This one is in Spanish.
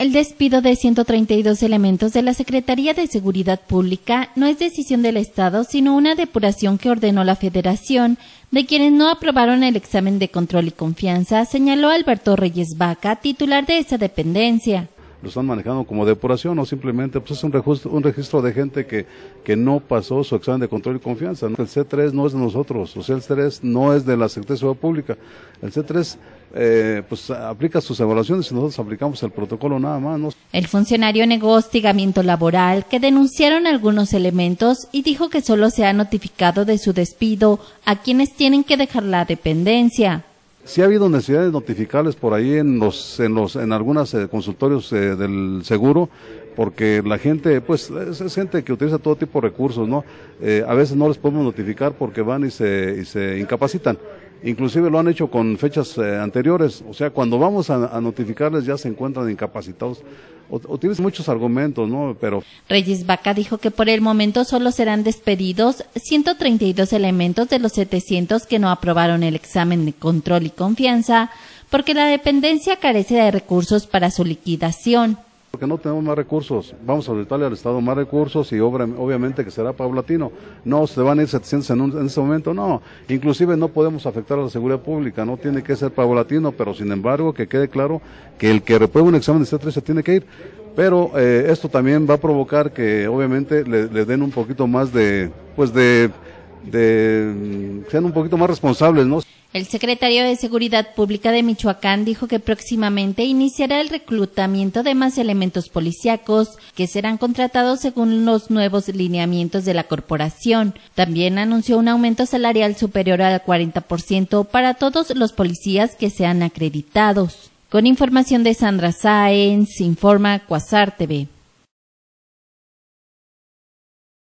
El despido de 132 elementos de la Secretaría de Seguridad Pública no es decisión del Estado, sino una depuración que ordenó la Federación de quienes no aprobaron el examen de control y confianza, señaló Alberto Reyes Vaca, titular de esa dependencia lo están manejando como depuración o simplemente pues es un registro, un registro de gente que, que no pasó su examen de control y confianza. El C3 no es de nosotros, o sea, el C3 no es de la Secretaría de Seguridad Pública. El C3 eh, pues aplica sus evaluaciones y nosotros aplicamos el protocolo nada más. El funcionario negó hostigamiento laboral que denunciaron algunos elementos y dijo que solo se ha notificado de su despido a quienes tienen que dejar la dependencia sí ha habido necesidades notificables por ahí en los en los en algunos eh, consultorios eh, del seguro porque la gente pues es, gente que utiliza todo tipo de recursos no eh, a veces no les podemos notificar porque van y se y se incapacitan inclusive lo han hecho con fechas eh, anteriores, o sea, cuando vamos a, notificarles ya se encuentran incapacitados. O, tienes muchos argumentos, ¿no? Pero. Reyes Vaca dijo que por el momento solo serán despedidos 132 elementos de los 700 que no aprobaron el examen de control y confianza, porque la dependencia carece de recursos para su liquidación que no tenemos más recursos. Vamos a solicitarle al Estado más recursos y obra, obviamente que será paulatino. No se van a ir 700 en, ese momento, no. Inclusive no podemos afectar a la seguridad pública, no tiene que ser paulatino, pero sin embargo que quede claro que el que repruebe un examen de C3 se tiene que ir. Pero eh, esto también va a provocar que obviamente le, le den un poquito más de, pues de, de, mm, sean un poquito más responsables, ¿no? El secretario de Seguridad Pública de Michoacán dijo que próximamente iniciará el reclutamiento de más elementos policíacos que serán contratados según los nuevos lineamientos de la corporación. También anunció un aumento salarial superior al 40% para todos los policías que sean acreditados. Con información de Sandra Saenz, informa Cuasar TV.